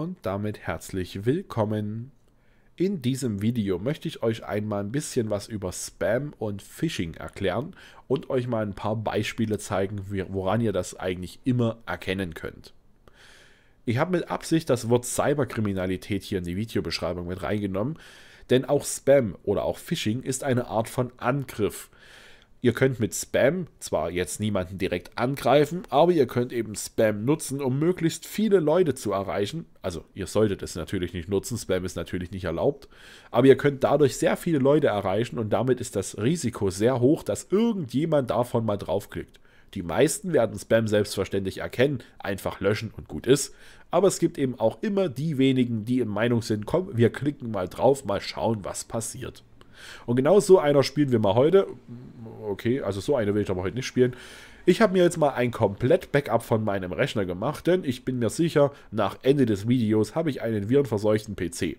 und damit herzlich willkommen. In diesem Video möchte ich euch einmal ein bisschen was über Spam und Phishing erklären und euch mal ein paar Beispiele zeigen, woran ihr das eigentlich immer erkennen könnt. Ich habe mit Absicht das Wort Cyberkriminalität hier in die Videobeschreibung mit reingenommen, denn auch Spam oder auch Phishing ist eine Art von Angriff. Ihr könnt mit Spam zwar jetzt niemanden direkt angreifen, aber ihr könnt eben Spam nutzen, um möglichst viele Leute zu erreichen. Also ihr solltet es natürlich nicht nutzen, Spam ist natürlich nicht erlaubt, aber ihr könnt dadurch sehr viele Leute erreichen und damit ist das Risiko sehr hoch, dass irgendjemand davon mal draufklickt. Die meisten werden Spam selbstverständlich erkennen, einfach löschen und gut ist. Aber es gibt eben auch immer die wenigen, die in Meinung sind, komm, wir klicken mal drauf, mal schauen, was passiert. Und genau so einer spielen wir mal heute. Okay, also so eine will ich aber heute nicht spielen. Ich habe mir jetzt mal ein komplett Backup von meinem Rechner gemacht, denn ich bin mir sicher, nach Ende des Videos habe ich einen virenverseuchten PC.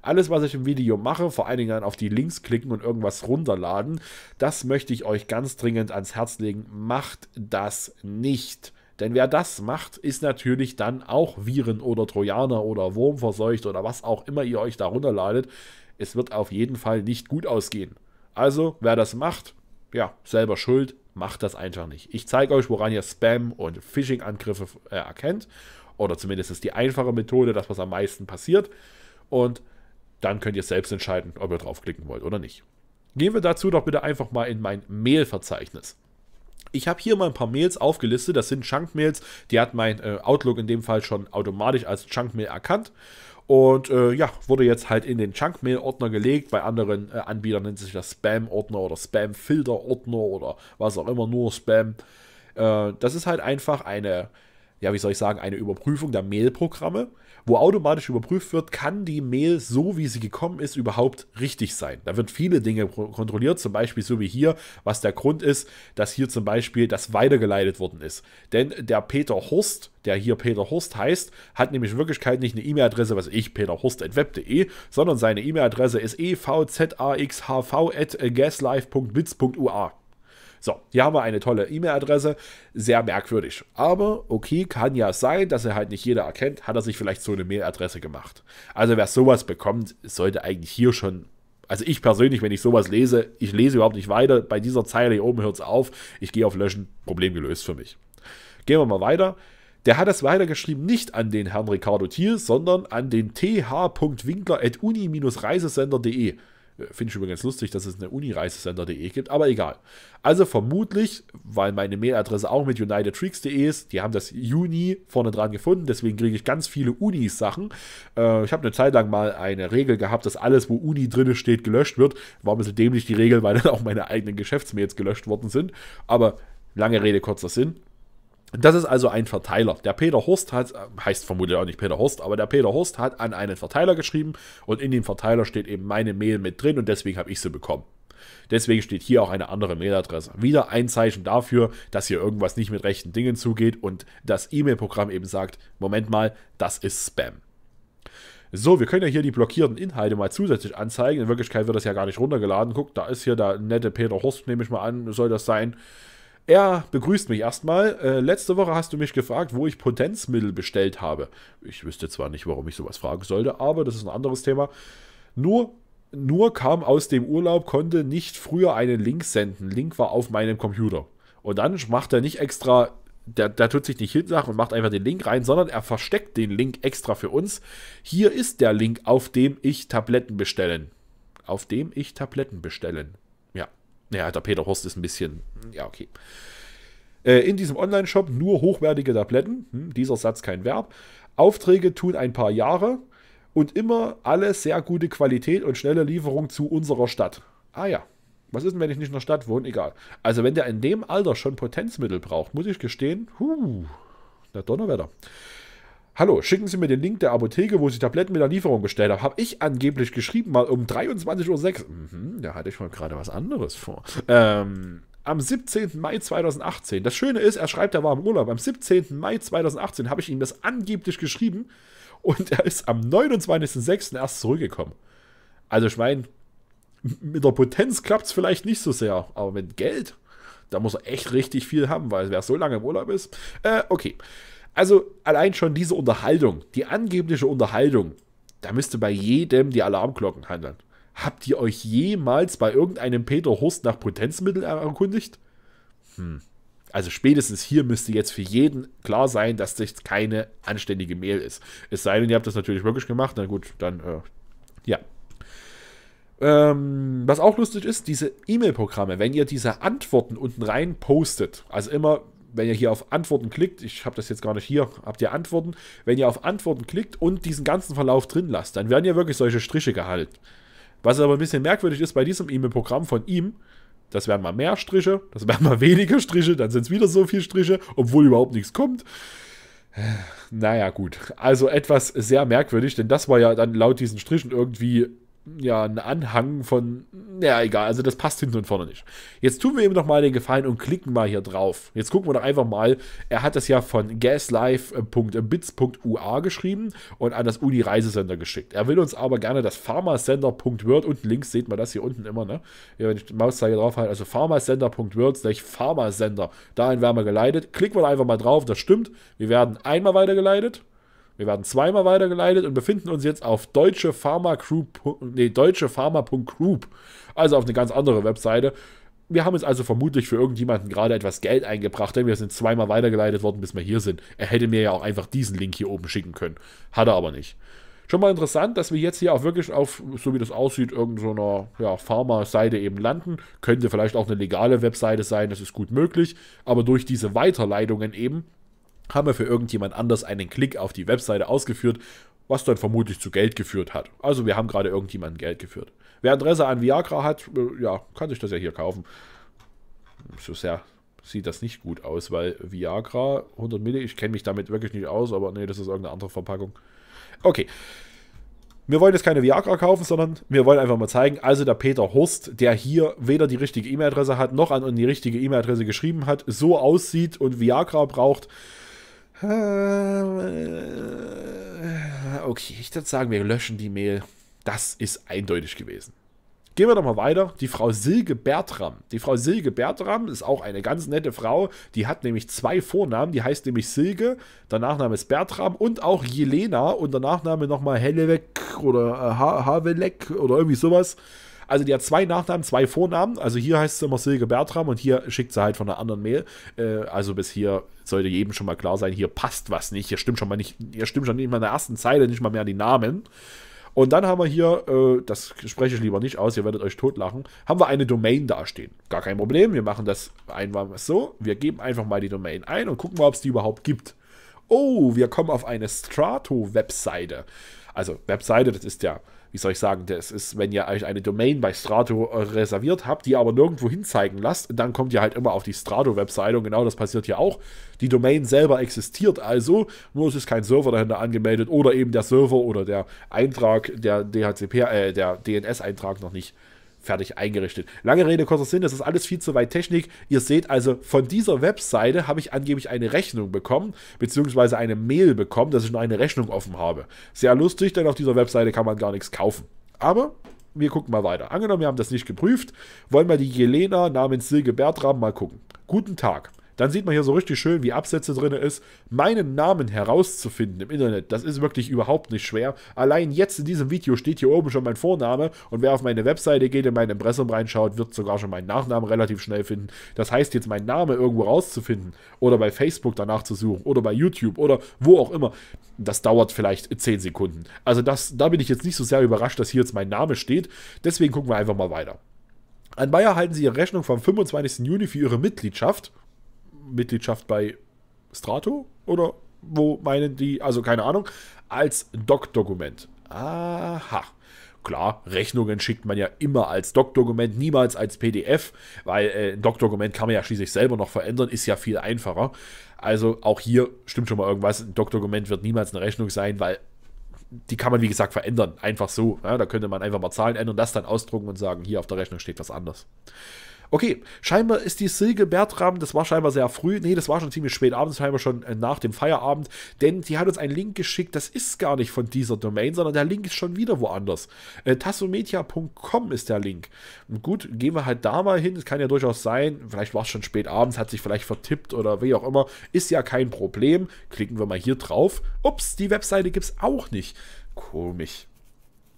Alles, was ich im Video mache, vor allen Dingen auf die Links klicken und irgendwas runterladen, das möchte ich euch ganz dringend ans Herz legen. Macht das nicht. Denn wer das macht, ist natürlich dann auch Viren oder Trojaner oder Wurm verseucht oder was auch immer ihr euch da runterladet es wird auf jeden Fall nicht gut ausgehen. Also, wer das macht, ja, selber schuld, macht das einfach nicht. Ich zeige euch, woran ihr Spam und Phishing-Angriffe äh, erkennt. Oder zumindest ist die einfache Methode, das, was am meisten passiert. Und dann könnt ihr selbst entscheiden, ob ihr draufklicken wollt oder nicht. Gehen wir dazu doch bitte einfach mal in mein Mail-Verzeichnis. Ich habe hier mal ein paar Mails aufgelistet. Das sind chunk mails Die hat mein äh, Outlook in dem Fall schon automatisch als chunk mail erkannt. Und äh, ja, wurde jetzt halt in den Junk-Mail-Ordner gelegt. Bei anderen äh, Anbietern nennt sich das Spam-Ordner oder Spam-Filter-Ordner oder was auch immer, nur Spam. Äh, das ist halt einfach eine, ja, wie soll ich sagen, eine Überprüfung der Mail-Programme wo automatisch überprüft wird, kann die Mail so, wie sie gekommen ist, überhaupt richtig sein. Da wird viele Dinge kontrolliert, zum Beispiel so wie hier, was der Grund ist, dass hier zum Beispiel das weitergeleitet worden ist. Denn der Peter Horst, der hier Peter Horst heißt, hat nämlich in Wirklichkeit nicht eine E-Mail-Adresse, was ich, peterhorst.web.de, sondern seine E-Mail-Adresse ist evzaxhv.gaslife.bits.ua. So, hier haben wir eine tolle E-Mail-Adresse. Sehr merkwürdig. Aber okay, kann ja sein, dass er halt nicht jeder erkennt, hat er sich vielleicht so eine Mail-Adresse gemacht. Also wer sowas bekommt, sollte eigentlich hier schon also ich persönlich, wenn ich sowas lese, ich lese überhaupt nicht weiter. Bei dieser Zeile hier oben hört es auf. Ich gehe auf Löschen. Problem gelöst für mich. Gehen wir mal weiter. Der hat es weitergeschrieben nicht an den Herrn Ricardo Thiel, sondern an den th.winkler.uni-reisesender.de. Äh, Finde ich übrigens lustig, dass es eine unireisesender.de gibt, aber egal. Also vermutlich, weil meine Mailadresse auch mit unitedtreaks.de ist, die haben das Juni vorne dran gefunden, deswegen kriege ich ganz viele Unis-Sachen. Äh, ich habe eine Zeit lang mal eine Regel gehabt, dass alles, wo Uni drin steht, gelöscht wird. War ein bisschen dämlich die Regel, weil dann auch meine eigenen Geschäftsmails gelöscht worden sind. Aber lange Rede, kurzer Sinn. Das ist also ein Verteiler. Der Peter Horst hat, heißt vermutlich auch nicht Peter Horst, aber der Peter Horst hat an einen Verteiler geschrieben und in dem Verteiler steht eben meine Mail mit drin und deswegen habe ich sie bekommen. Deswegen steht hier auch eine andere Mailadresse. Wieder ein Zeichen dafür, dass hier irgendwas nicht mit rechten Dingen zugeht und das E-Mail-Programm eben sagt, Moment mal, das ist Spam. So, wir können ja hier die blockierten Inhalte mal zusätzlich anzeigen. In Wirklichkeit wird das ja gar nicht runtergeladen. Guckt, da ist hier der nette Peter Horst, nehme ich mal an, soll das sein. Er begrüßt mich erstmal. Äh, letzte Woche hast du mich gefragt, wo ich Potenzmittel bestellt habe. Ich wüsste zwar nicht, warum ich sowas fragen sollte, aber das ist ein anderes Thema. Nur, nur kam aus dem Urlaub, konnte nicht früher einen Link senden. Link war auf meinem Computer. Und dann macht er nicht extra der, der, tut sich nicht hin und macht einfach den Link rein, sondern er versteckt den Link extra für uns. Hier ist der Link, auf dem ich Tabletten bestellen. Auf dem ich Tabletten bestellen. Naja, der Peter Horst ist ein bisschen. Ja, okay. Äh, in diesem Online-Shop nur hochwertige Tabletten. Hm, dieser Satz kein Verb. Aufträge tun ein paar Jahre und immer alle sehr gute Qualität und schnelle Lieferung zu unserer Stadt. Ah ja. Was ist denn, wenn ich nicht in der Stadt wohne? Egal. Also, wenn der in dem Alter schon Potenzmittel braucht, muss ich gestehen, huh, der Donnerwetter. Hallo, schicken Sie mir den Link der Apotheke, wo Sie Tabletten mit der Lieferung bestellt habe. Habe ich angeblich geschrieben, mal um 23.06 Uhr. Mhm, da hatte ich mal gerade was anderes vor. Ähm, am 17. Mai 2018. Das Schöne ist, er schreibt, er war im Urlaub. Am 17. Mai 2018 habe ich ihm das angeblich geschrieben und er ist am 29.06. erst zurückgekommen. Also ich meine, mit der Potenz klappt es vielleicht nicht so sehr, aber mit Geld, da muss er echt richtig viel haben, weil wer so lange im Urlaub ist. Äh, okay. Also allein schon diese Unterhaltung, die angebliche Unterhaltung, da müsste bei jedem die Alarmglocken handeln. Habt ihr euch jemals bei irgendeinem Peter Horst nach Potenzmittel erkundigt? Hm. Also spätestens hier müsste jetzt für jeden klar sein, dass das keine anständige Mail ist. Es sei denn, ihr habt das natürlich wirklich gemacht. Na gut, dann äh, ja. Ähm, was auch lustig ist, diese E-Mail-Programme, wenn ihr diese Antworten unten rein postet, also immer wenn ihr hier auf Antworten klickt, ich habe das jetzt gar nicht hier, habt ihr Antworten, wenn ihr auf Antworten klickt und diesen ganzen Verlauf drin lasst, dann werden ja wirklich solche Striche gehalten. Was aber ein bisschen merkwürdig ist bei diesem E-Mail-Programm von ihm, das werden mal mehr Striche, das werden mal weniger Striche, dann sind es wieder so viele Striche, obwohl überhaupt nichts kommt. Äh, naja, gut. Also etwas sehr merkwürdig, denn das war ja dann laut diesen Strichen irgendwie ja, ein Anhang von, ja, egal, also das passt hinten und vorne nicht. Jetzt tun wir ihm doch mal den Gefallen und klicken mal hier drauf. Jetzt gucken wir doch einfach mal, er hat das ja von gaslife.bits.ua geschrieben und an das Uni Reisesender geschickt. Er will uns aber gerne das pharmacenter.word, unten links seht man das hier unten immer, ne? Ja, wenn ich die Mauszeige drauf halte, also pharmacenter.word, gleich pharmacenter, dahin werden wir geleitet. Klicken wir da einfach mal drauf, das stimmt. Wir werden einmal weitergeleitet wir werden zweimal weitergeleitet und befinden uns jetzt auf deutsche Pharma Group, nee, deutsche Pharma Group, also auf eine ganz andere Webseite. Wir haben jetzt also vermutlich für irgendjemanden gerade etwas Geld eingebracht, denn wir sind zweimal weitergeleitet worden, bis wir hier sind. Er hätte mir ja auch einfach diesen Link hier oben schicken können. Hat er aber nicht. Schon mal interessant, dass wir jetzt hier auch wirklich auf, so wie das aussieht, irgendeiner ja, Pharma-Seite eben landen. Könnte vielleicht auch eine legale Webseite sein, das ist gut möglich. Aber durch diese Weiterleitungen eben haben wir für irgendjemand anders einen Klick auf die Webseite ausgeführt, was dann vermutlich zu Geld geführt hat. Also wir haben gerade irgendjemanden Geld geführt. Wer Adresse an Viagra hat, äh, ja, kann sich das ja hier kaufen. So sehr sieht das nicht gut aus, weil Viagra 100 Milli, ich kenne mich damit wirklich nicht aus, aber nee, das ist irgendeine andere Verpackung. Okay. Wir wollen jetzt keine Viagra kaufen, sondern wir wollen einfach mal zeigen, also der Peter Horst, der hier weder die richtige E-Mail-Adresse hat, noch an die richtige E-Mail-Adresse geschrieben hat, so aussieht und Viagra braucht, äh, okay, ich würde sagen, wir löschen die Mail. Das ist eindeutig gewesen. Gehen wir nochmal weiter. Die Frau Silge Bertram. Die Frau Silge Bertram ist auch eine ganz nette Frau. Die hat nämlich zwei Vornamen. Die heißt nämlich Silge. der Nachname ist Bertram und auch Jelena und der Nachname nochmal Helleweg oder äh, Havelek oder irgendwie sowas. Also die hat zwei Nachnamen, zwei Vornamen. Also hier heißt sie immer Silke Bertram und hier schickt sie halt von einer anderen Mail. Äh, also bis hier sollte jedem schon mal klar sein, hier passt was nicht. Hier stimmt schon mal nicht, hier stimmt schon nicht mal in der ersten Zeile nicht mal mehr die Namen. Und dann haben wir hier, äh, das spreche ich lieber nicht aus, ihr werdet euch totlachen, haben wir eine Domain dastehen. Gar kein Problem, wir machen das einfach so. Wir geben einfach mal die Domain ein und gucken mal, ob es die überhaupt gibt. Oh, wir kommen auf eine Strato-Webseite also Webseite, das ist ja, wie soll ich sagen, das ist, wenn ihr euch eine Domain bei Strato äh, reserviert habt, die aber nirgendwo hinzeigen lasst, dann kommt ihr halt immer auf die Strato-Webseite und genau das passiert hier auch. Die Domain selber existiert also, nur es ist kein Server dahinter angemeldet oder eben der Server oder der Eintrag, der DHCP, äh, der DNS-Eintrag noch nicht äh, fertig eingerichtet. Lange Rede, kurzer Sinn, das ist alles viel zu weit Technik. Ihr seht also, von dieser Webseite habe ich angeblich eine Rechnung bekommen, beziehungsweise eine Mail bekommen, dass ich nur eine Rechnung offen habe. Sehr lustig, denn auf dieser Webseite kann man gar nichts kaufen. Aber wir gucken mal weiter. Angenommen, wir haben das nicht geprüft, wollen wir die Jelena namens Silke Bertram mal gucken. Guten Tag. Dann sieht man hier so richtig schön, wie Absätze drin ist. Meinen Namen herauszufinden im Internet, das ist wirklich überhaupt nicht schwer. Allein jetzt in diesem Video steht hier oben schon mein Vorname und wer auf meine Webseite geht, in mein Impressum reinschaut, wird sogar schon meinen Nachnamen relativ schnell finden. Das heißt jetzt, meinen Namen irgendwo rauszufinden oder bei Facebook danach zu suchen oder bei YouTube oder wo auch immer, das dauert vielleicht 10 Sekunden. Also das, da bin ich jetzt nicht so sehr überrascht, dass hier jetzt mein Name steht. Deswegen gucken wir einfach mal weiter. An Bayer halten sie ihre Rechnung vom 25. Juni für ihre Mitgliedschaft. Mitgliedschaft bei Strato oder wo meinen die, also keine Ahnung, als Doc-Dokument. Aha. Klar, Rechnungen schickt man ja immer als Doc-Dokument, niemals als PDF, weil äh, ein Doc-Dokument kann man ja schließlich selber noch verändern, ist ja viel einfacher. Also auch hier stimmt schon mal irgendwas, ein Doc-Dokument wird niemals eine Rechnung sein, weil die kann man, wie gesagt, verändern. Einfach so. Ja, da könnte man einfach mal Zahlen ändern, das dann ausdrucken und sagen, hier auf der Rechnung steht was anders. Okay, scheinbar ist die Silke Bertram, das war scheinbar sehr früh, nee, das war schon ziemlich spät abends, scheinbar schon äh, nach dem Feierabend, denn sie hat uns einen Link geschickt, das ist gar nicht von dieser Domain, sondern der Link ist schon wieder woanders. Äh, tassomedia.com ist der Link. Und gut, gehen wir halt da mal hin, es kann ja durchaus sein, vielleicht war es schon spät abends, hat sich vielleicht vertippt oder wie auch immer, ist ja kein Problem. Klicken wir mal hier drauf. Ups, die Webseite gibt es auch nicht. Komisch.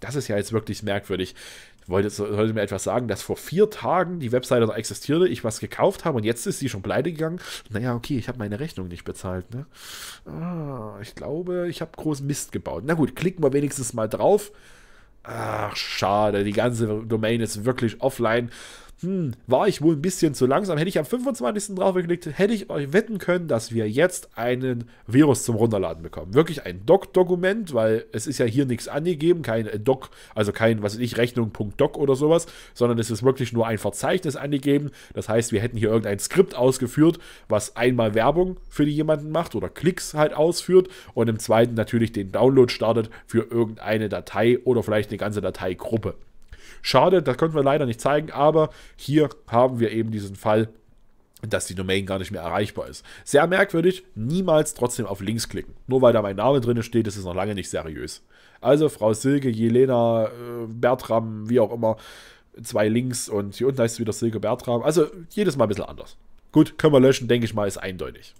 Das ist ja jetzt wirklich merkwürdig wollte, sollte mir etwas sagen, dass vor vier Tagen die Webseite noch existierte, ich was gekauft habe und jetzt ist sie schon pleite gegangen. Naja, okay, ich habe meine Rechnung nicht bezahlt. Ne? Ah, ich glaube, ich habe großen Mist gebaut. Na gut, klicken wir wenigstens mal drauf. Ach, schade, die ganze Domain ist wirklich offline hm, war ich wohl ein bisschen zu langsam. Hätte ich am 25. draufgeklickt, hätte ich euch wetten können, dass wir jetzt einen Virus zum Runterladen bekommen. Wirklich ein Doc-Dokument, weil es ist ja hier nichts angegeben, kein äh, Doc, also kein, was weiß ich, Rechnung.doc oder sowas, sondern es ist wirklich nur ein Verzeichnis angegeben. Das heißt, wir hätten hier irgendein Skript ausgeführt, was einmal Werbung für jemanden macht oder Klicks halt ausführt und im zweiten natürlich den Download startet für irgendeine Datei oder vielleicht eine ganze Dateigruppe. Schade, das konnten wir leider nicht zeigen, aber hier haben wir eben diesen Fall dass die Domain gar nicht mehr erreichbar ist. Sehr merkwürdig, niemals trotzdem auf Links klicken. Nur weil da mein Name drin steht, ist es noch lange nicht seriös. Also Frau Silke, Jelena, äh, Bertram, wie auch immer, zwei Links und hier unten heißt es wieder Silke Bertram. Also jedes Mal ein bisschen anders. Gut, können wir löschen, denke ich mal, ist eindeutig.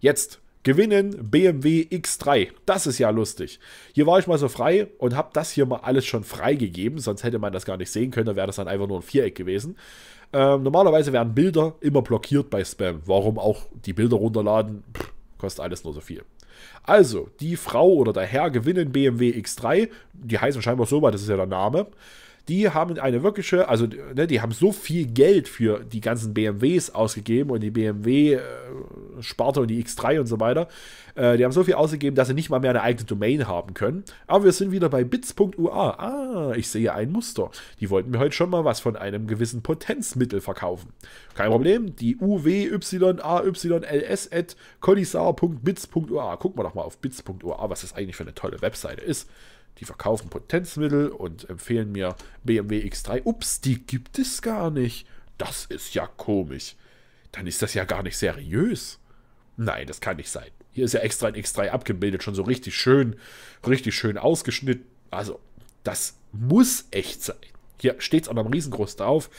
Jetzt Gewinnen BMW X3. Das ist ja lustig. Hier war ich mal so frei und habe das hier mal alles schon freigegeben. Sonst hätte man das gar nicht sehen können. Da wäre das dann einfach nur ein Viereck gewesen. Ähm, normalerweise werden Bilder immer blockiert bei Spam. Warum auch die Bilder runterladen? Pff, kostet alles nur so viel. Also, die Frau oder der Herr gewinnen BMW X3. Die heißen scheinbar so, weil das ist ja der Name die haben eine wirkliche, also ne, die haben so viel Geld für die ganzen BMWs ausgegeben und die BMW äh, Sparta und die X3 und so weiter. Äh, die haben so viel ausgegeben, dass sie nicht mal mehr eine eigene Domain haben können. Aber wir sind wieder bei bits.ua. Ah, ich sehe ein Muster. Die wollten mir heute schon mal was von einem gewissen Potenzmittel verkaufen. Kein Problem. Die uwyayls Gucken wir doch mal auf bits.ua, was das eigentlich für eine tolle Webseite ist. Die verkaufen Potenzmittel und empfehlen mir BMW X3. Ups, die gibt es gar nicht. Das ist ja komisch. Dann ist das ja gar nicht seriös. Nein, das kann nicht sein. Hier ist ja extra ein X3 abgebildet, schon so richtig schön, richtig schön ausgeschnitten. Also, das muss echt sein. Hier steht es auch noch riesengroß drauf.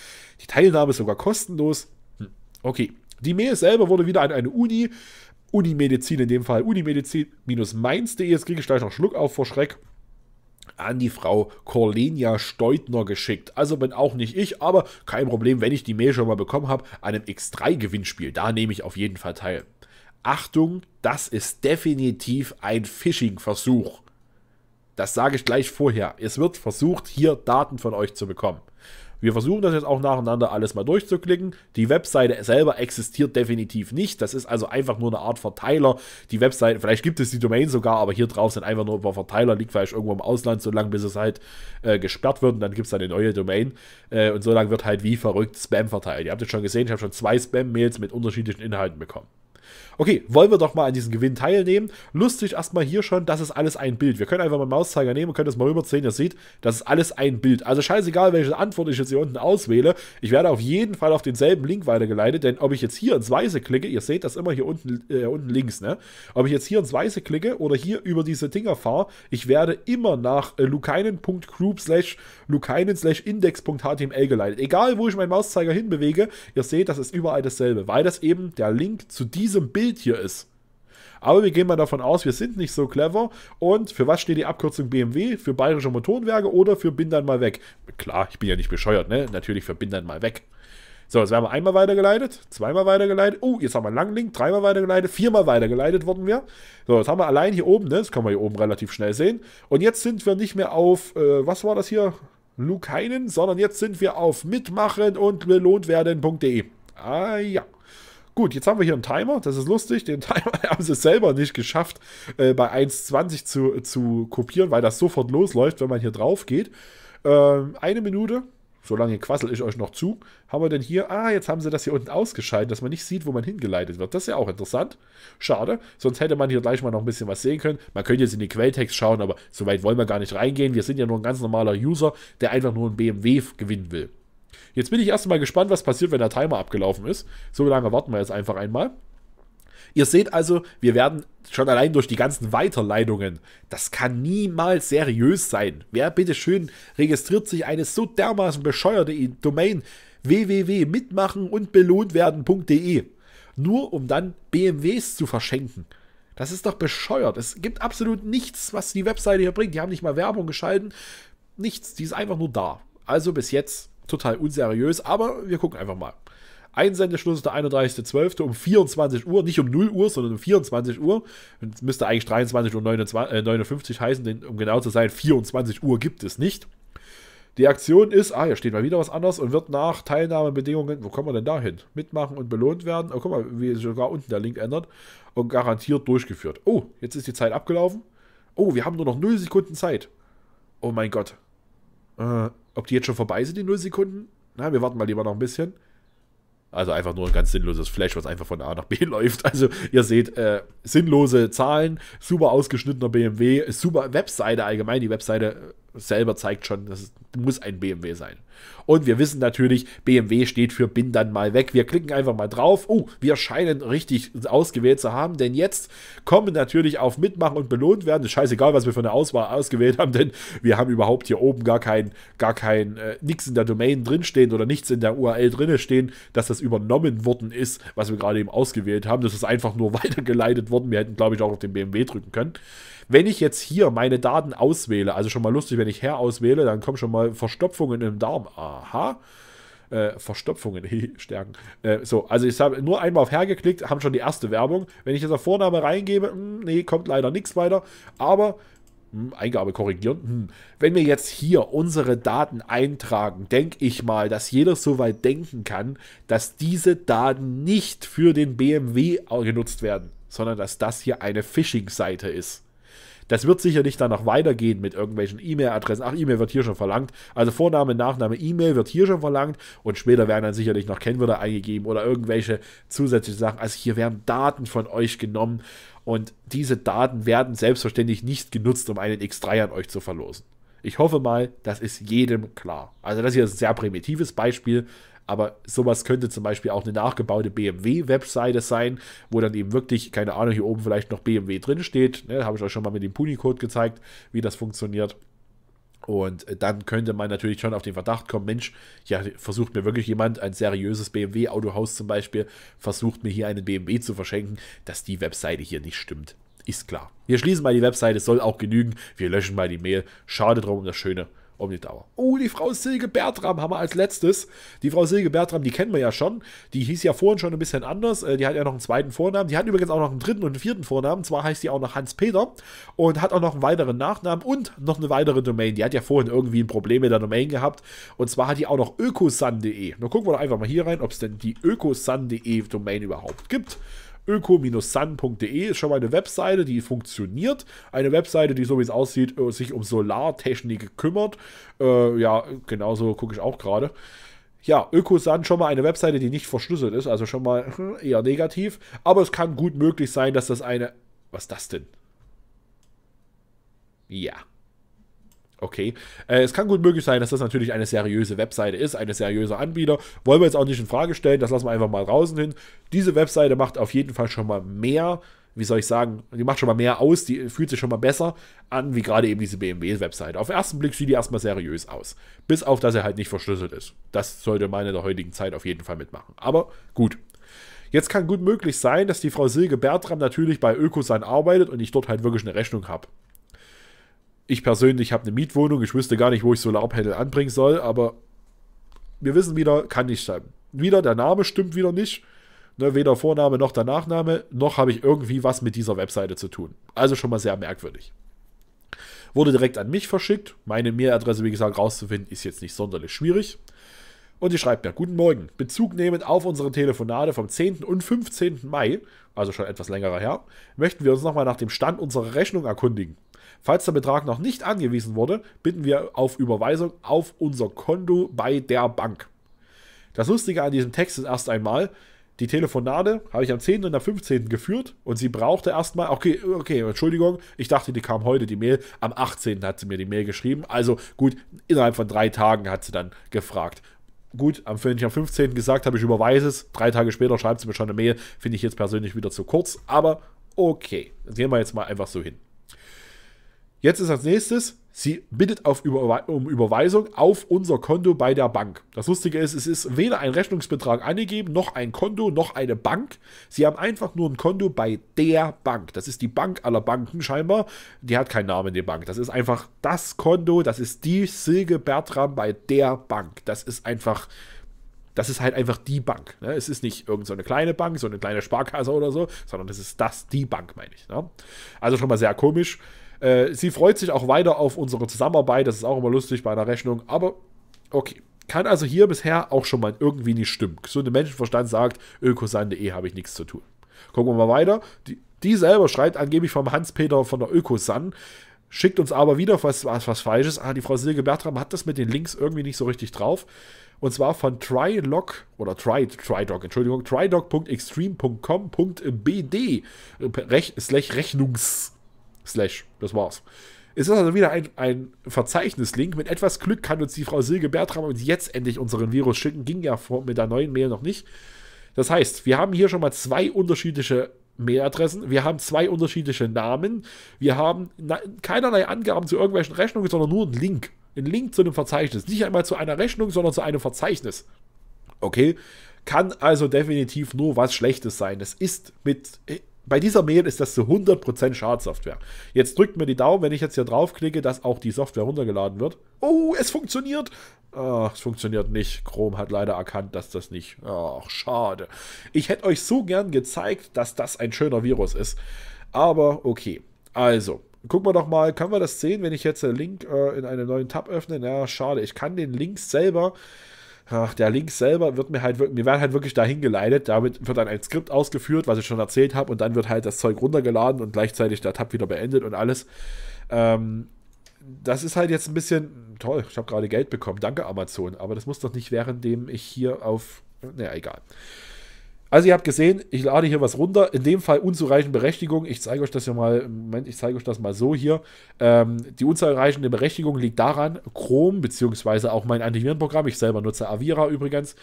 Die Teilnahme ist sogar kostenlos. Hm, okay. Die Mail selber wurde wieder an eine Uni, Unimedizin in dem Fall, unimedizin-mainz.de, jetzt kriege ich gleich noch Schluck auf vor Schreck an die Frau Corlenia Steutner geschickt. Also bin auch nicht ich, aber kein Problem, wenn ich die Mail schon mal bekommen habe, an einem X3-Gewinnspiel. Da nehme ich auf jeden Fall teil. Achtung, das ist definitiv ein Phishing-Versuch. Das sage ich gleich vorher. Es wird versucht, hier Daten von euch zu bekommen. Wir versuchen das jetzt auch nacheinander alles mal durchzuklicken. Die Webseite selber existiert definitiv nicht. Das ist also einfach nur eine Art Verteiler. Die Webseite, vielleicht gibt es die Domain sogar, aber hier drauf sind einfach nur ein paar Verteiler. Liegt vielleicht irgendwo im Ausland so lange, bis es halt äh, gesperrt wird. Und dann gibt es eine neue Domain. Äh, und so lange wird halt wie verrückt Spam verteilt. Ihr habt es schon gesehen, ich habe schon zwei Spam-Mails mit unterschiedlichen Inhalten bekommen. Okay, wollen wir doch mal an diesem Gewinn teilnehmen. Lustig erstmal hier schon, das ist alles ein Bild. Wir können einfach mal einen Mauszeiger nehmen und können das mal rüberziehen. Ihr seht, das ist alles ein Bild. Also scheißegal, welche Antwort ich jetzt hier unten auswähle. Ich werde auf jeden Fall auf denselben Link weitergeleitet, denn ob ich jetzt hier ins Weiße klicke, ihr seht das immer hier unten, äh, unten links, ne? Ob ich jetzt hier ins Weiße klicke oder hier über diese Dinger fahre, ich werde immer nach äh, lukainen.group slash lukainen slash index.html geleitet. Egal, wo ich meinen Mauszeiger hinbewege, ihr seht, das ist überall dasselbe, weil das eben der Link zu diesem im Bild hier ist. Aber wir gehen mal davon aus, wir sind nicht so clever. Und für was steht die Abkürzung BMW? Für Bayerische Motorenwerke oder für Bin dann mal weg? Klar, ich bin ja nicht bescheuert, ne? Natürlich für Bin dann mal weg. So, jetzt werden wir einmal weitergeleitet, zweimal weitergeleitet. Oh, jetzt haben wir einen langen Link, dreimal weitergeleitet, viermal weitergeleitet wurden wir. So, jetzt haben wir allein hier oben, ne? Das kann man hier oben relativ schnell sehen. Und jetzt sind wir nicht mehr auf, äh, was war das hier? Luke Heinen, sondern jetzt sind wir auf mitmachen und belohnt werden.de. Ah ja. Gut, jetzt haben wir hier einen Timer, das ist lustig. Den Timer haben sie selber nicht geschafft, äh, bei 1,20 zu, zu kopieren, weil das sofort losläuft, wenn man hier drauf geht. Ähm, eine Minute, solange quassel ich euch noch zu, haben wir denn hier, ah, jetzt haben sie das hier unten ausgeschaltet, dass man nicht sieht, wo man hingeleitet wird. Das ist ja auch interessant. Schade, sonst hätte man hier gleich mal noch ein bisschen was sehen können. Man könnte jetzt in den Quelltext schauen, aber so weit wollen wir gar nicht reingehen. Wir sind ja nur ein ganz normaler User, der einfach nur einen BMW gewinnen will. Jetzt bin ich erstmal gespannt, was passiert, wenn der Timer abgelaufen ist. So lange warten wir jetzt einfach einmal. Ihr seht also, wir werden schon allein durch die ganzen Weiterleitungen. Das kann niemals seriös sein. Wer bitteschön registriert sich eine so dermaßen bescheuerte Domain www.mitmachen und belohnt werden.de, nur um dann BMWs zu verschenken. Das ist doch bescheuert. Es gibt absolut nichts, was die Webseite hier bringt. Die haben nicht mal Werbung geschalten. Nichts. Die ist einfach nur da. Also bis jetzt total unseriös, aber wir gucken einfach mal. Einsendeschluss ist der 31.12. um 24 Uhr, nicht um 0 Uhr, sondern um 24 Uhr. Es müsste eigentlich 23.59 Uhr äh, heißen, denn um genau zu sein, 24 Uhr gibt es nicht. Die Aktion ist, ah, hier steht mal wieder was anderes und wird nach Teilnahmebedingungen, wo kommen wir denn da hin? Mitmachen und belohnt werden. Oh, guck mal, wie sich sogar unten der Link ändert. Und garantiert durchgeführt. Oh, jetzt ist die Zeit abgelaufen. Oh, wir haben nur noch 0 Sekunden Zeit. Oh mein Gott. Äh, ob die jetzt schon vorbei sind, die 0 Sekunden? Na, wir warten mal lieber noch ein bisschen. Also einfach nur ein ganz sinnloses Flash, was einfach von A nach B läuft. Also ihr seht, äh, sinnlose Zahlen, super ausgeschnittener BMW, super Webseite allgemein. Die Webseite äh, selber zeigt schon, das muss ein BMW sein. Und wir wissen natürlich, BMW steht für bin dann mal weg. Wir klicken einfach mal drauf. Oh, wir scheinen richtig ausgewählt zu haben, denn jetzt kommen natürlich auf mitmachen und belohnt werden. Ist scheißegal, was wir von der Auswahl ausgewählt haben, denn wir haben überhaupt hier oben gar kein, gar kein, äh, nichts in der Domain drinstehen oder nichts in der URL drinne stehen, dass das übernommen worden ist, was wir gerade eben ausgewählt haben. Das ist einfach nur weitergeleitet worden. Wir hätten, glaube ich, auch auf den BMW drücken können. Wenn ich jetzt hier meine Daten auswähle, also schon mal lustig, wenn ich her auswähle, dann kommen schon mal Verstopfungen im Darm. Aha. Äh, Verstopfungen, Stärken. Äh, so, also ich habe nur einmal auf hergeklickt, haben schon die erste Werbung. Wenn ich jetzt auf Vorname reingebe, mh, hm, nee, kommt leider nichts weiter. Aber hm, Eingabe korrigieren. Mh. Hm. Wenn wir jetzt hier unsere Daten eintragen, denke ich mal, dass jeder so weit denken kann, dass diese Daten nicht für den BMW äh, genutzt werden, sondern dass das hier eine Phishing-Seite ist. Das wird sicherlich dann noch weitergehen mit irgendwelchen E-Mail-Adressen. Ach, E-Mail wird hier schon verlangt. Also Vorname, Nachname, E-Mail wird hier schon verlangt und später werden dann sicherlich noch Kennwörter eingegeben oder irgendwelche zusätzlichen Sachen. Also hier werden Daten von euch genommen und diese Daten werden selbstverständlich nicht genutzt, um einen X3 an euch zu verlosen. Ich hoffe mal, das ist jedem klar. Also das hier ist ein sehr primitives Beispiel, aber sowas könnte zum Beispiel auch eine nachgebaute BMW-Webseite sein, wo dann eben wirklich, keine Ahnung, hier oben vielleicht noch BMW drinsteht. Ne, Habe ich euch schon mal mit dem Punicode gezeigt, wie das funktioniert. Und äh, dann könnte man natürlich schon auf den Verdacht kommen, Mensch, ja, versucht mir wirklich jemand, ein seriöses BMW-Autohaus zum Beispiel, versucht mir hier einen BMW zu verschenken, dass die Webseite hier nicht stimmt. Ist klar. Wir schließen mal die Webseite, soll auch genügen. Wir löschen mal die Mail. Schade drum das schöne um Oh, die Frau Silge Bertram haben wir als letztes. Die Frau Silge Bertram, die kennen wir ja schon. Die hieß ja vorhin schon ein bisschen anders. Äh, die hat ja noch einen zweiten Vornamen. Die hat übrigens auch noch einen dritten und einen vierten Vornamen. Zwar heißt sie auch noch Hans-Peter und hat auch noch einen weiteren Nachnamen und noch eine weitere Domain. Die hat ja vorhin irgendwie ein Problem mit der Domain gehabt. Und zwar hat die auch noch ökosan.de. Nun gucken wir doch einfach mal hier rein, ob es denn die ökosan.de Domain überhaupt gibt öko-sun.de ist schon mal eine Webseite, die funktioniert. Eine Webseite, die so wie es aussieht, äh, sich um Solartechnik kümmert. Äh, ja, genauso gucke ich auch gerade. Ja, Ökosan schon mal eine Webseite, die nicht verschlüsselt ist, also schon mal hm, eher negativ. Aber es kann gut möglich sein, dass das eine. Was ist das denn? Ja okay. Äh, es kann gut möglich sein, dass das natürlich eine seriöse Webseite ist, eine seriöse Anbieter. Wollen wir jetzt auch nicht in Frage stellen, das lassen wir einfach mal draußen hin. Diese Webseite macht auf jeden Fall schon mal mehr, wie soll ich sagen, die macht schon mal mehr aus, die fühlt sich schon mal besser an, wie gerade eben diese BMW-Webseite. Auf den ersten Blick sieht die erstmal seriös aus. Bis auf, dass er halt nicht verschlüsselt ist. Das sollte man in der heutigen Zeit auf jeden Fall mitmachen. Aber gut, Jetzt kann gut möglich sein, dass die Frau Silge Bertram natürlich bei Ökosan arbeitet und ich dort halt wirklich eine Rechnung habe. Ich persönlich habe eine Mietwohnung, ich wüsste gar nicht, wo ich Solarpanel anbringen soll, aber wir wissen wieder, kann nicht sein. Wieder, der Name stimmt wieder nicht. Ne, weder Vorname noch der Nachname, noch habe ich irgendwie was mit dieser Webseite zu tun. Also schon mal sehr merkwürdig. Wurde direkt an mich verschickt. Meine Mailadresse, wie gesagt, rauszufinden, ist jetzt nicht sonderlich schwierig. Und sie schreibt mir, guten Morgen, Bezug nehmend auf unsere Telefonate vom 10. und 15. Mai, also schon etwas längerer her, möchten wir uns nochmal nach dem Stand unserer Rechnung erkundigen. Falls der Betrag noch nicht angewiesen wurde, bitten wir auf Überweisung auf unser Konto bei der Bank. Das Lustige an diesem Text ist erst einmal, die Telefonate habe ich am 10. und am 15. geführt und sie brauchte erstmal, okay, okay, Entschuldigung, ich dachte, die kam heute die Mail. Am 18. hat sie mir die Mail geschrieben. Also gut, innerhalb von drei Tagen hat sie dann gefragt. Gut, am, wenn ich am 15. gesagt habe, ich überweise es, drei Tage später schreibt sie mir schon eine Mail, finde ich jetzt persönlich wieder zu kurz, aber okay, gehen wir jetzt mal einfach so hin. Jetzt ist als nächstes, sie bittet auf Überwe um Überweisung auf unser Konto bei der Bank. Das Lustige ist, es ist weder ein Rechnungsbetrag angegeben, noch ein Konto, noch eine Bank. Sie haben einfach nur ein Konto bei der Bank. Das ist die Bank aller Banken scheinbar. Die hat keinen Namen, die Bank. Das ist einfach das Konto, das ist die Silge Bertram bei der Bank. Das ist einfach das ist halt einfach die Bank. Ne? Es ist nicht irgendeine so kleine Bank, so eine kleine Sparkasse oder so, sondern es ist das die Bank, meine ich. Ne? Also schon mal sehr komisch. Äh, sie freut sich auch weiter auf unsere Zusammenarbeit. Das ist auch immer lustig bei einer Rechnung. Aber okay. Kann also hier bisher auch schon mal irgendwie nicht stimmen. Gesunde Menschenverstand sagt, ökosan.de habe ich nichts zu tun. Gucken wir mal weiter. Die, die selber schreibt angeblich vom Hans-Peter von der Ökosan schickt uns aber wieder was, was, was Falsches. Ah, die Frau Silke Bertram hat das mit den Links irgendwie nicht so richtig drauf. Und zwar von Trilog oder Tri, Tridog, Entschuldigung, tridog.extreme.com.bd äh, Rech, Rechnungs Slash. Das war's. Es ist also wieder ein, ein Verzeichnis-Link. Mit etwas Glück kann uns die Frau Silge Bertram uns jetzt endlich unseren Virus schicken. Ging ja vor, mit der neuen Mail noch nicht. Das heißt, wir haben hier schon mal zwei unterschiedliche Mailadressen, wir haben zwei unterschiedliche Namen, wir haben keinerlei Angaben zu irgendwelchen Rechnungen, sondern nur einen Link. Ein Link zu einem Verzeichnis. Nicht einmal zu einer Rechnung, sondern zu einem Verzeichnis. Okay? Kann also definitiv nur was Schlechtes sein. Es ist mit bei dieser Mail ist das zu 100% Schadsoftware. Jetzt drückt mir die Daumen, wenn ich jetzt hier draufklicke, dass auch die Software runtergeladen wird. Oh, es funktioniert! Ach, es funktioniert nicht. Chrome hat leider erkannt, dass das nicht. Ach, schade. Ich hätte euch so gern gezeigt, dass das ein schöner Virus ist. Aber okay. Also, gucken wir doch mal, können wir das sehen, wenn ich jetzt den Link äh, in einem neuen Tab öffne? Na, schade. Ich kann den Link selber ach, der Link selber wird mir halt, wir werden halt wirklich dahin geleitet. Damit wird dann ein Skript ausgeführt, was ich schon erzählt habe, und dann wird halt das Zeug runtergeladen und gleichzeitig der Tab wieder beendet und alles. Ähm, das ist halt jetzt ein bisschen toll. Ich habe gerade Geld bekommen. Danke, Amazon. Aber das muss doch nicht, währenddem ich hier auf. Naja, egal. Also ihr habt gesehen, ich lade hier was runter. In dem Fall unzureichende Berechtigung. Ich zeige euch das ja mal, Moment, ich zeige euch das mal so hier. Ähm, die unzureichende Berechtigung liegt daran, Chrome beziehungsweise auch mein Antivirenprogramm, ich selber nutze Avira übrigens,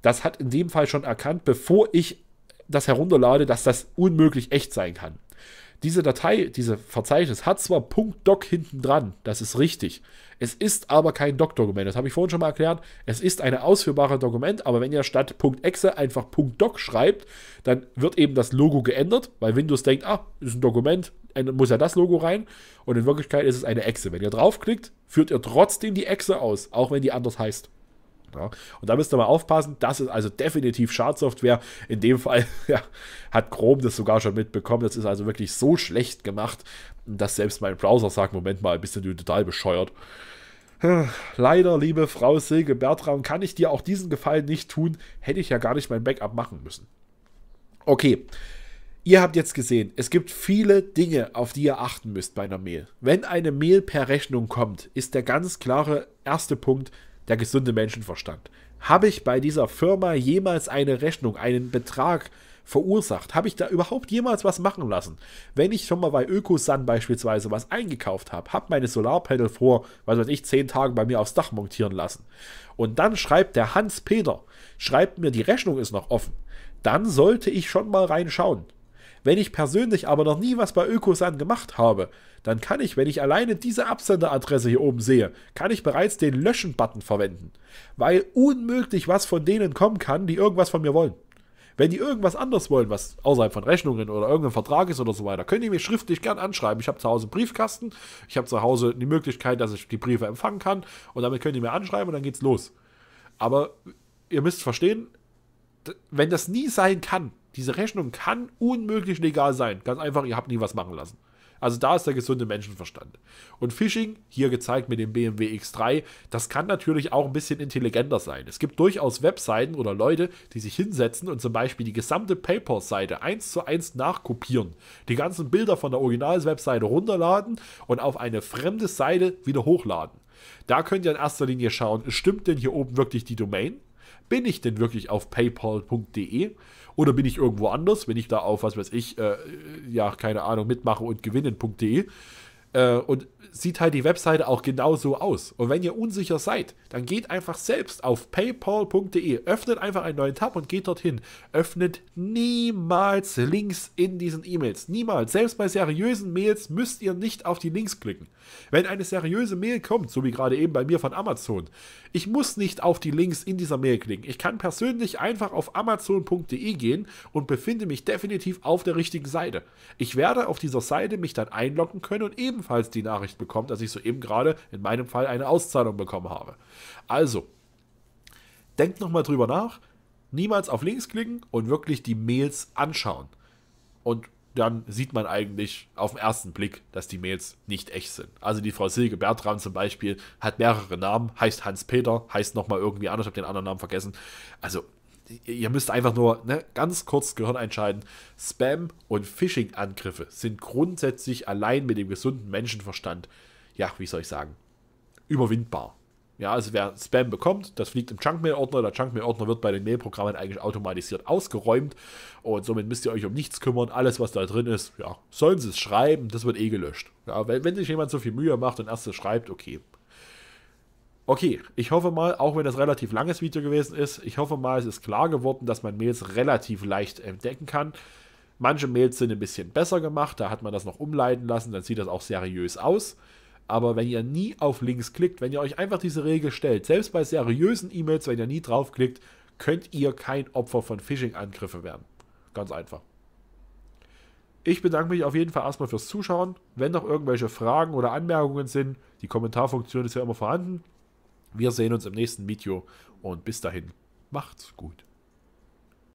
das hat in dem Fall schon erkannt, bevor ich das herunterlade, dass das unmöglich echt sein kann. Diese Datei, diese Verzeichnis hat zwar .doc hinten dran, das ist richtig. Es ist aber kein Doc-Dokument, das habe ich vorhin schon mal erklärt. Es ist ein ausführbares Dokument, aber wenn ihr statt .exe einfach .doc schreibt, dann wird eben das Logo geändert, weil Windows denkt, ah, ist ein Dokument, muss ja das Logo rein. Und in Wirklichkeit ist es eine Exe. Wenn ihr draufklickt, führt ihr trotzdem die Exe aus, auch wenn die anders heißt. Ne? Und da müsst ihr mal aufpassen, das ist also definitiv Schadsoftware. In dem Fall ja, hat Chrome das sogar schon mitbekommen. Das ist also wirklich so schlecht gemacht, dass selbst mein Browser sagt, Moment mal, bist du total bescheuert. Leider, liebe Frau Silke Bertram, kann ich dir auch diesen Gefallen nicht tun. Hätte ich ja gar nicht mein Backup machen müssen. Okay, ihr habt jetzt gesehen, es gibt viele Dinge, auf die ihr achten müsst bei einer Mail. Wenn eine Mail per Rechnung kommt, ist der ganz klare erste Punkt, der gesunde Menschenverstand. Habe ich bei dieser Firma jemals eine Rechnung, einen Betrag verursacht? Habe ich da überhaupt jemals was machen lassen? Wenn ich schon mal bei Ökosan beispielsweise was eingekauft habe, habe meine Solarpanel vor, was weiß ich, zehn Tagen bei mir aufs Dach montieren lassen. Und dann schreibt der Hans Peter, schreibt mir, die Rechnung ist noch offen. Dann sollte ich schon mal reinschauen. Wenn ich persönlich aber noch nie was bei Ökosan gemacht habe, dann kann ich, wenn ich alleine diese Absenderadresse hier oben sehe, kann ich bereits den Löschen-Button verwenden. Weil unmöglich was von denen kommen kann, die irgendwas von mir wollen. Wenn die irgendwas anders wollen, was außerhalb von Rechnungen oder irgendeinem Vertrag ist oder so weiter, können die mir schriftlich gern anschreiben. Ich habe zu Hause einen Briefkasten, ich habe zu Hause die Möglichkeit, dass ich die Briefe empfangen kann und damit können die mir anschreiben und dann geht's los. Aber ihr müsst verstehen, wenn das nie sein kann, diese Rechnung kann unmöglich legal sein. Ganz einfach, ihr habt nie was machen lassen. Also da ist der gesunde Menschenverstand. Und Phishing, hier gezeigt mit dem BMW X3, das kann natürlich auch ein bisschen intelligenter sein. Es gibt durchaus Webseiten oder Leute, die sich hinsetzen und zum Beispiel die gesamte PayPal-Seite eins zu eins nachkopieren, die ganzen Bilder von der Originals-Webseite runterladen und auf eine fremde Seite wieder hochladen. Da könnt ihr in erster Linie schauen, stimmt denn hier oben wirklich die Domain? Bin ich denn wirklich auf paypal.de oder bin ich irgendwo anders, wenn ich da auf, was weiß ich, äh, ja, keine Ahnung, mitmache und gewinnen.de äh, und sieht halt die Webseite auch genauso aus. Und wenn ihr unsicher seid, dann geht einfach selbst auf paypal.de, öffnet einfach einen neuen Tab und geht dorthin. Öffnet niemals Links in diesen E-Mails. Niemals. Selbst bei seriösen Mails müsst ihr nicht auf die Links klicken. Wenn eine seriöse Mail kommt, so wie gerade eben bei mir von Amazon, ich muss nicht auf die Links in dieser Mail klicken. Ich kann persönlich einfach auf amazon.de gehen und befinde mich definitiv auf der richtigen Seite. Ich werde auf dieser Seite mich dann einloggen können und ebenfalls die Nachrichten Nachricht bekommt, dass ich soeben gerade in meinem Fall eine Auszahlung bekommen habe. Also, denkt nochmal drüber nach, niemals auf Links klicken und wirklich die Mails anschauen. Und dann sieht man eigentlich auf den ersten Blick, dass die Mails nicht echt sind. Also die Frau Silke Bertram zum Beispiel hat mehrere Namen, heißt Hans-Peter, heißt nochmal irgendwie anders, ich habe den anderen Namen vergessen. Also ihr müsst einfach nur ne, ganz kurz Gehirn einschalten. Spam und Phishing-Angriffe sind grundsätzlich allein mit dem gesunden Menschenverstand, ja, wie soll ich sagen, überwindbar. Ja, also wer Spam bekommt, das fliegt im Junkmail-Ordner. Der Junkmail-Ordner wird bei den Mail-Programmen eigentlich automatisiert ausgeräumt und somit müsst ihr euch um nichts kümmern. Alles, was da drin ist, ja, sollen sie es schreiben, das wird eh gelöscht. Ja, wenn, wenn sich jemand so viel Mühe macht und erst schreibt, okay, Okay, ich hoffe mal, auch wenn das relativ langes Video gewesen ist, ich hoffe mal, es ist klar geworden, dass man Mails relativ leicht entdecken kann. Manche Mails sind ein bisschen besser gemacht, da hat man das noch umleiten lassen, dann sieht das auch seriös aus. Aber wenn ihr nie auf Links klickt, wenn ihr euch einfach diese Regel stellt, selbst bei seriösen E-Mails, wenn ihr nie draufklickt, könnt ihr kein Opfer von Phishing-Angriffen werden. Ganz einfach. Ich bedanke mich auf jeden Fall erstmal fürs Zuschauen. Wenn noch irgendwelche Fragen oder Anmerkungen sind, die Kommentarfunktion ist ja immer vorhanden wir sehen uns im nächsten Video und bis dahin, macht's gut.